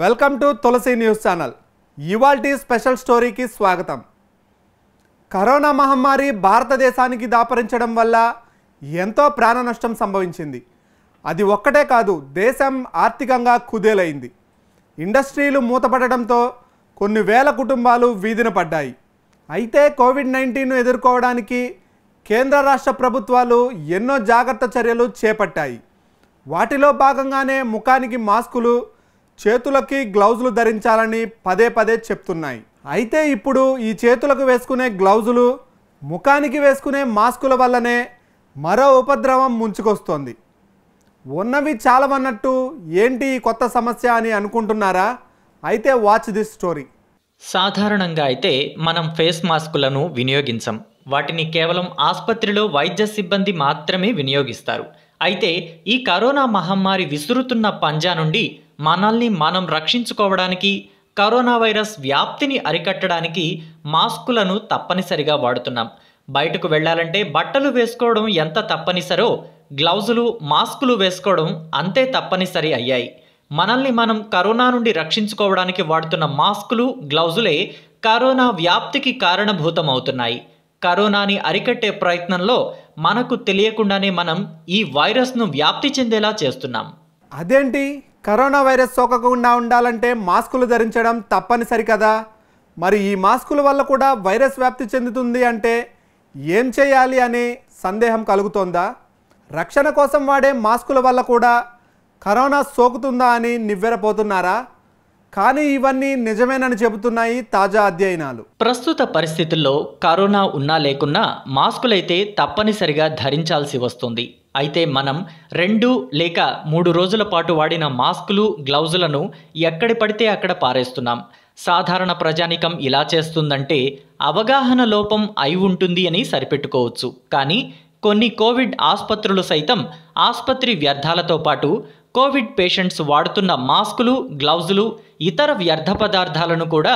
welcome to Tulasi news channel ఇవాల్టి special స్టోరీకి స్వాగతం కరోనా మహమ్మారి భారతదేశానికి దాపరించడం వల్ల ఎంతో ప్రాణ నష్టం సంభవించింది అది ఒక్కటే కాదు దేశం ఆర్థికంగా కుదేలైంది ఇండస్ట్రీలు మూతపడడంతో కొన్ని వేల కుటుంబాలు వీధిన పడ్డాయి అయితే కోవిడ్ నైన్టీన్ను ఎదుర్కోవడానికి కేంద్ర రాష్ట్ర ప్రభుత్వాలు ఎన్నో జాగ్రత్త చర్యలు చేపట్టాయి వాటిలో భాగంగానే ముఖానికి మాస్కులు చేతులకి గ్లౌజులు ధరించాలని పదే పదే చెప్తున్నాయి అయితే ఇప్పుడు ఈ చేతులకు వేసుకునే గ్లౌజులు ముఖానికి వేసుకునే మాస్కుల వల్లనే మరో ఉపద్రవం ముంచుకొస్తోంది ఉన్నవి చాలవన్నట్టు ఏంటి ఈ కొత్త సమస్య అని అనుకుంటున్నారా అయితే వాచ్ దిస్ స్టోరీ సాధారణంగా అయితే మనం ఫేస్ మాస్కులను వినియోగించం వాటిని కేవలం ఆసుపత్రిలో వైద్య సిబ్బంది మాత్రమే వినియోగిస్తారు అయితే ఈ కరోనా మహమ్మారి విసురుతున్న పంజా నుండి మనల్ని మనం రక్షించుకోవడానికి కరోనా వైరస్ వ్యాప్తిని అరికట్టడానికి మాస్కులను తప్పనిసరిగా వాడుతున్నాం బయటకు వెళ్ళాలంటే బట్టలు వేసుకోవడం ఎంత తప్పనిసరో గ్లౌజులు మాస్కులు వేసుకోవడం అంతే తప్పనిసరి అయ్యాయి మనల్ని మనం కరోనా నుండి రక్షించుకోవడానికి వాడుతున్న మాస్కులు గ్లౌజులే కరోనా వ్యాప్తికి కారణభూతమవుతున్నాయి కరోనాని అరికట్టే ప్రయత్నంలో మనకు తెలియకుండానే మనం ఈ వైరస్ను వ్యాప్తి చెందేలా చేస్తున్నాం అదేంటి కరోనా వైరస్ సోకకుండా ఉండాలంటే మాస్కులు ధరించడం తప్పనిసరి కదా మరి ఈ మాస్కుల వల్ల కూడా వైరస్ వ్యాప్తి చెందుతుంది అంటే ఏం చేయాలి అనే సందేహం కలుగుతోందా రక్షణ కోసం వాడే మాస్కుల వల్ల కూడా కరోనా సోకుతుందా అని నివ్వెరపోతున్నారా కానీ ఇవన్నీ నిజమేనని చెబుతున్నాయి తాజా అధ్యయనాలు ప్రస్తుత పరిస్థితుల్లో కరోనా ఉన్నా లేకున్నా మాస్కులైతే తప్పనిసరిగా ధరించాల్సి వస్తుంది అయితే మనం రెండు లేక మూడు రోజుల పాటు వాడిన మాస్కులు గ్లౌజులను ఎక్కడి పడితే అక్కడ పారేస్తున్నాం సాధారణ ప్రజానికం ఇలా చేస్తుందంటే అవగాహన లోపం అయి ఉంటుంది అని సరిపెట్టుకోవచ్చు కానీ కొన్ని కోవిడ్ ఆసుపత్రులు సైతం ఆసుపత్రి వ్యర్థాలతో పాటు కోవిడ్ పేషెంట్స్ వాడుతున్న మాస్కులు గ్లౌజులు ఇతర వ్యర్థ పదార్థాలను కూడా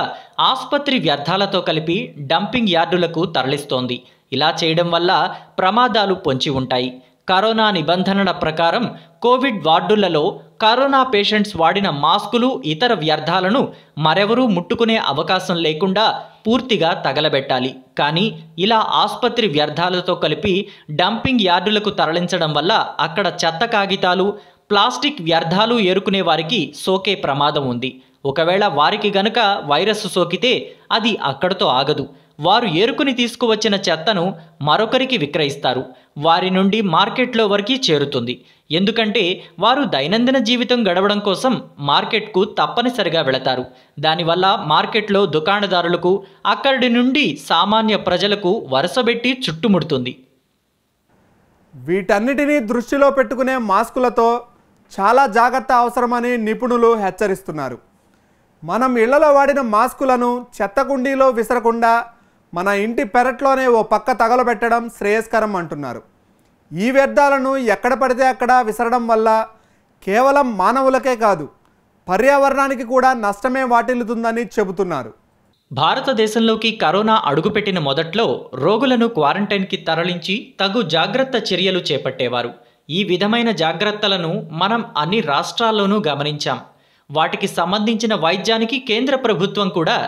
ఆసుపత్రి వ్యర్థాలతో కలిపి డంపింగ్ యార్డులకు తరలిస్తోంది ఇలా చేయడం వల్ల ప్రమాదాలు పొంచి ఉంటాయి కరోనా నిబంధనల ప్రకారం కోవిడ్ వార్డులలో కరోనా పేషెంట్స్ వాడిన మాస్కులు ఇతర వ్యర్థాలను మరెవరూ ముట్టుకునే అవకాశం లేకుండా పూర్తిగా తగలబెట్టాలి కానీ ఇలా ఆసుపత్రి వ్యర్థాలతో కలిపి డంపింగ్ యార్డులకు తరలించడం వల్ల అక్కడ చెత్త కాగితాలు ప్లాస్టిక్ వ్యర్థాలు ఏరుకునే వారికి సోకే ప్రమాదం ఉంది ఒకవేళ వారికి గనుక వైరస్ సోకితే అది అక్కడతో ఆగదు వారు ఏరుకుని తీసుకువచ్చిన చెత్తను మరొకరికి విక్రయిస్తారు వారి నుండి మార్కెట్లో వరకు చేరుతుంది ఎందుకంటే వారు దైనందిన జీవితం గడవడం కోసం మార్కెట్కు తప్పనిసరిగా వెళతారు దానివల్ల మార్కెట్లో దుకాణదారులకు అక్కడి నుండి సామాన్య ప్రజలకు వరుసబెట్టి చుట్టుముడుతుంది వీటన్నిటినీ దృష్టిలో పెట్టుకునే మాస్కులతో చాలా జాగ్రత్త అవసరమని నిపుణులు హెచ్చరిస్తున్నారు మనం ఇళ్లలో వాడిన మాస్కులను చెత్త కుండీలో విసరకుండా మన ఇంటి పెరట్లోనే ఓ పక్క తగలబెట్టడం శ్రేయస్కరం అంటున్నారు ఈ వ్యర్థాలను ఎక్కడ పడితే అక్కడ విసరడం వల్ల కేవలం మానవులకే కాదు పర్యావరణానికి కూడా నష్టమే వాటిల్లుతుందని చెబుతున్నారు భారతదేశంలోకి కరోనా అడుగుపెట్టిన మొదట్లో రోగులను క్వారంటైన్కి తరలించి తగు జాగ్రత్త చర్యలు చేపట్టేవారు ఈ విధమైన జాగ్రత్తలను మనం అన్ని రాష్ట్రాల్లోనూ గమనించాం వాటికి సంబంధించిన వైద్యానికి కేంద్ర ప్రభుత్వం కూడా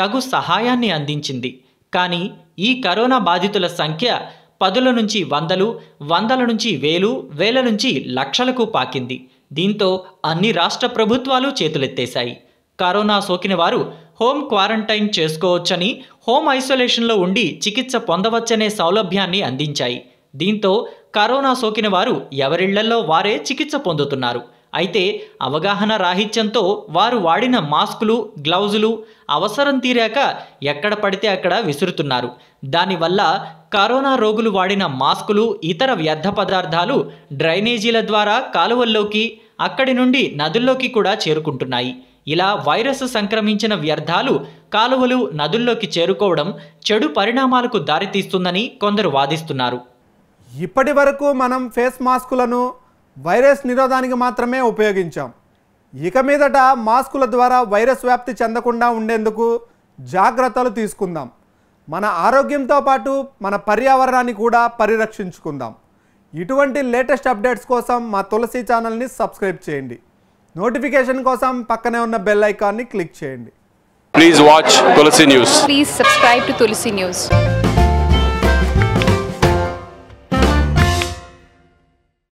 తగు సహాయాన్ని అందించింది కానీ ఈ కరోనా బాధితుల సంఖ్య పదుల నుంచి వందలు వందల నుంచి వేలు వేల నుంచి లక్షలకు పాకింది దీంతో అన్ని రాష్ట్ర ప్రభుత్వాలు చేతులెత్తేశాయి కరోనా సోకిన వారు హోమ్ క్వారంటైన్ చేసుకోవచ్చని హోమ్ ఐసోలేషన్లో ఉండి చికిత్స పొందవచ్చనే సౌలభ్యాన్ని అందించాయి దీంతో కరోనా సోకిన వారు ఎవరిళ్లలో వారే చికిత్స పొందుతున్నారు అయితే అవగాహన రాహిత్యంతో వారు వాడిన మాస్కులు గ్లౌజులు అవసరం తీరాక ఎక్కడ పడితే అక్కడ విసురుతున్నారు దానివల్ల కరోనా రోగులు వాడిన మాస్కులు ఇతర వ్యర్థ పదార్థాలు డ్రైనేజీల ద్వారా కాలువల్లోకి అక్కడి నుండి నదుల్లోకి కూడా చేరుకుంటున్నాయి ఇలా వైరస్ సంక్రమించిన వ్యర్థాలు కాలువలు నదుల్లోకి చేరుకోవడం చెడు పరిణామాలకు దారితీస్తుందని కొందరు వాదిస్తున్నారు ఇప్పటి వరకు మనం ఫేస్ మాస్కులను వైరస్ నిరోధానికి మాత్రమే ఉపయోగించాం ఇక మీదట మాస్కుల ద్వారా వైరస్ వ్యాప్తి చెందకుండా ఉండేందుకు జాగ్రత్తలు తీసుకుందాం మన ఆరోగ్యంతో పాటు మన పర్యావరణాన్ని కూడా పరిరక్షించుకుందాం ఇటువంటి లేటెస్ట్ అప్డేట్స్ కోసం మా తులసి ఛానల్ని సబ్స్క్రైబ్ చేయండి నోటిఫికేషన్ కోసం పక్కనే ఉన్న బెల్ ఐకాన్ని క్లిక్ చేయండి please watch Tulasi news please subscribe to Tulasi news